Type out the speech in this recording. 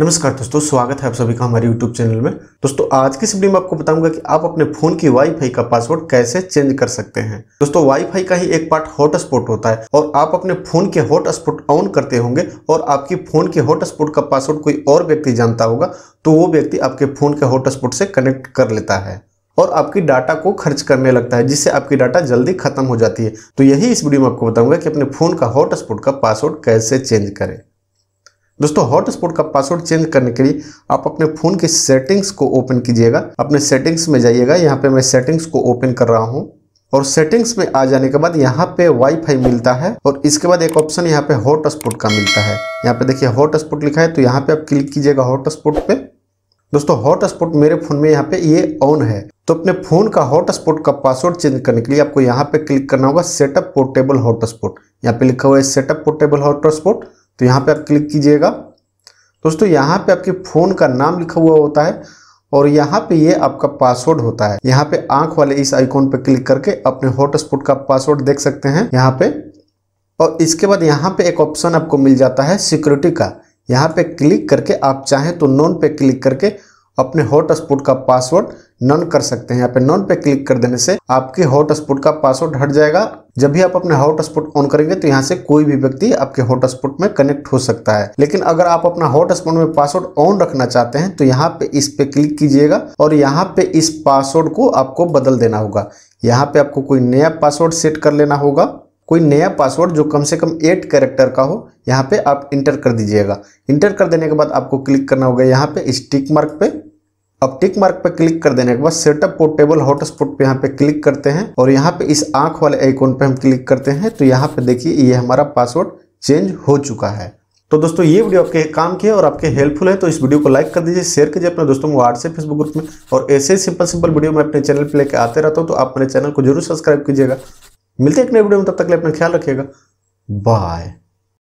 नमस्कार दोस्तों स्वागत है आप सभी का हमारे YouTube चैनल में दोस्तों आज की वीडियो में आपको बताऊंगा कि आप अपने फोन की वाईफाई का पासवर्ड कैसे चेंज कर सकते हैं दोस्तों वाईफाई का ही एक पार्ट हॉटस्पॉट होता है और आप अपने फोन के हॉटस्पॉट ऑन करते होंगे और आपकी फोन के हॉटस्पॉट का पासवर्ड कोई और व्यक्ति जानता होगा तो वो व्यक्ति आपके फोन के हॉटस्पॉट से कनेक्ट कर लेता है और आपकी डाटा को खर्च करने लगता है जिससे आपकी डाटा जल्दी खत्म हो जाती है तो यही इस वीडियो में आपको बताऊंगा कि अपने फोन का हॉटस्पॉट का पासवर्ड कैसे चेंज करें दोस्तों हॉटस्पॉट का पासवर्ड चेंज करने के लिए आप अपने फ़ोन के सेटिंग्स को ओपन कीजिएगा अपने सेटिंग्स में जाइएगा यहाँ पे मैं सेटिंग्स को ओपन कर रहा हूँ और सेटिंग्स में आ जाने के बाद यहाँ पे वाईफाई मिलता है और इसके बाद एक ऑप्शन यहाँ पे हॉटस्पॉट का मिलता है यहाँ पे देखिए हॉटस्पॉट लिखा है तो यहाँ पे आप क्लिक कीजिएगा हॉटस्पॉट पे दोस्तों हॉटस्पॉट मेरे फ़ोन में यहाँ पे ये ऑन है तो अपने फ़ोन का हॉटस्पॉट का पासवर्ड चेंज करने के लिए आपको यहाँ पे क्लिक करना होगा सेटअप पोर्टेबल हॉटस्पॉट यहाँ पे लिखा हुआ है सेटअप पोर्टेबल हॉटस्पॉट तो यहाँ पे आप क्लिक कीजिएगा दोस्तों यहाँ पे आपके फ़ोन का नाम लिखा हुआ होता है और यहाँ पे ये आपका पासवर्ड होता है यहाँ पे आंख वाले इस आइकॉन पे क्लिक करके अपने हॉटस्पॉट का पासवर्ड देख सकते हैं यहाँ पे और इसके बाद यहाँ पे एक ऑप्शन आपको मिल जाता है सिक्योरिटी का यहाँ पे क्लिक करके आप चाहें तो नॉन पे क्लिक करके अपने हॉटस्पॉट का पासवर्ड नन कर सकते हैं यहाँ पे नन पे क्लिक कर देने से आपके हॉटस्पॉट का पासवर्ड हट जाएगा जब भी आप अपने हॉटस्पॉट ऑन करेंगे तो यहाँ से कोई भी व्यक्ति आपके हॉटस्पॉट में कनेक्ट हो सकता है लेकिन अगर आप अपना हॉटस्पॉट में पासवर्ड ऑन रखना चाहते हैं तो यहाँ पे इस पे क्लिक कीजिएगा और यहाँ पे इस पासवर्ड को आपको बदल देना होगा यहाँ पे आपको कोई नया पासवर्ड सेट कर लेना होगा कोई नया पासवर्ड जो कम से कम एट कैरेक्टर का हो यहाँ पे आप इंटर कर दीजिएगा इंटर कर देने के बाद आपको क्लिक करना होगा यहाँ पे स्टिक मार्क पे अब टिक मार्क पे क्लिक कर देने के बाद सेटअप पोर्टेबल हॉटस्पॉट पे यहाँ पे क्लिक करते हैं और यहाँ पे इस आंख वाले आइकॉन पे हम क्लिक करते हैं तो यहाँ पे देखिए ये हमारा पासवर्ड चेंज हो चुका है तो दोस्तों ये वीडियो आपके काम की है और आपके हेल्पफुल है तो इस वीडियो को लाइक कर दीजिए शेयर कीजिए अपने दोस्तों को व्हाट्सएप फेसबुक ग्रुप में और ऐसे ही सिंपल सिंपल वीडियो मैं अपने चैनल पर लेकर आते रहता हूँ तो आप मेरे चैनल को जरूर सब्सक्राइब कीजिएगा मिलते हैं एक नए वीडियो में तब तक अपना ख्याल रखिएगा बाय